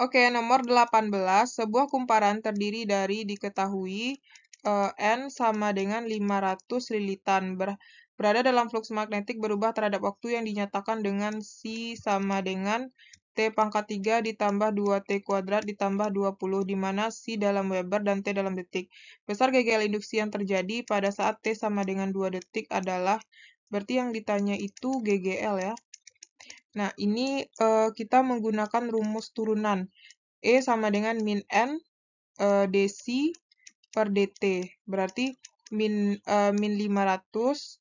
Oke, nomor 18. Sebuah kumparan terdiri dari diketahui uh, N sama dengan 500 lilitan. Ber berada dalam flux magnetik berubah terhadap waktu yang dinyatakan dengan C sama dengan T pangkat 3 ditambah 2T kuadrat ditambah 20, di mana C dalam Weber dan T dalam detik. Besar ggl induksi yang terjadi pada saat T sama dengan 2 detik adalah, berarti yang ditanya itu GGL ya. Nah, ini uh, kita menggunakan rumus turunan. E sama dengan min N uh, eh, DC per dt. Berarti min, uh, min 500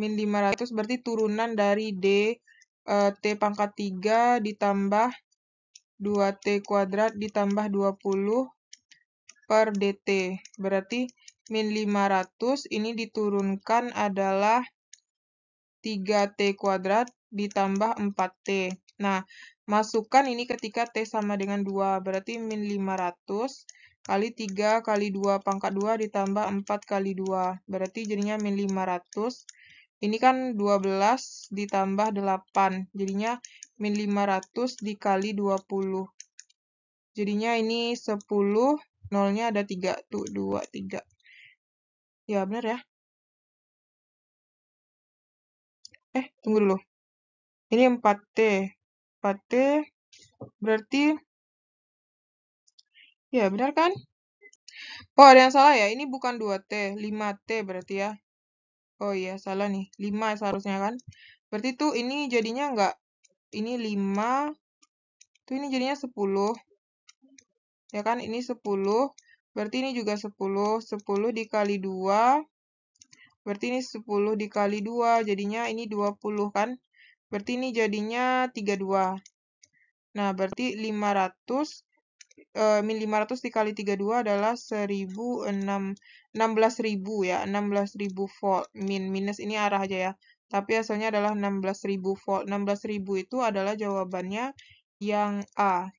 min 500 berarti turunan dari d t pangkat 3 ditambah 2t kuadrat ditambah 20 per dt. Berarti min 500 ini diturunkan adalah 3T kuadrat ditambah 4T. Nah, masukkan ini ketika T sama dengan 2, berarti min 500 kali 3 kali 2 pangkat 2 ditambah 4 kali 2, berarti jadinya min 500. Ini kan 12 ditambah 8, jadinya min 500 dikali 20. Jadinya ini 10, nolnya ada 3, tuh 2, 3. Ya benar ya. eh tunggu dulu ini 4T 4T berarti ya benar kan oh ada yang salah ya ini bukan 2T 5T berarti ya oh iya salah nih 5 seharusnya kan berarti tuh ini jadinya nggak... ini 5 tuh ini jadinya 10 ya kan ini 10 berarti ini juga 10 10 dikali 2 Berarti ini 10 dikali 2, jadinya ini 20 kan? Berarti ini jadinya 32. Nah, berarti 500 eh, 500 dikali 32 adalah 16.000 ya, 16.000 volt. Min minus ini arah aja ya. Tapi hasilnya adalah 16.000 volt. 16.000 itu adalah jawabannya yang A.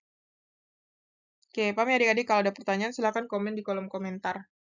Oke, paham ya adik-adik? Kalau ada pertanyaan silahkan komen di kolom komentar.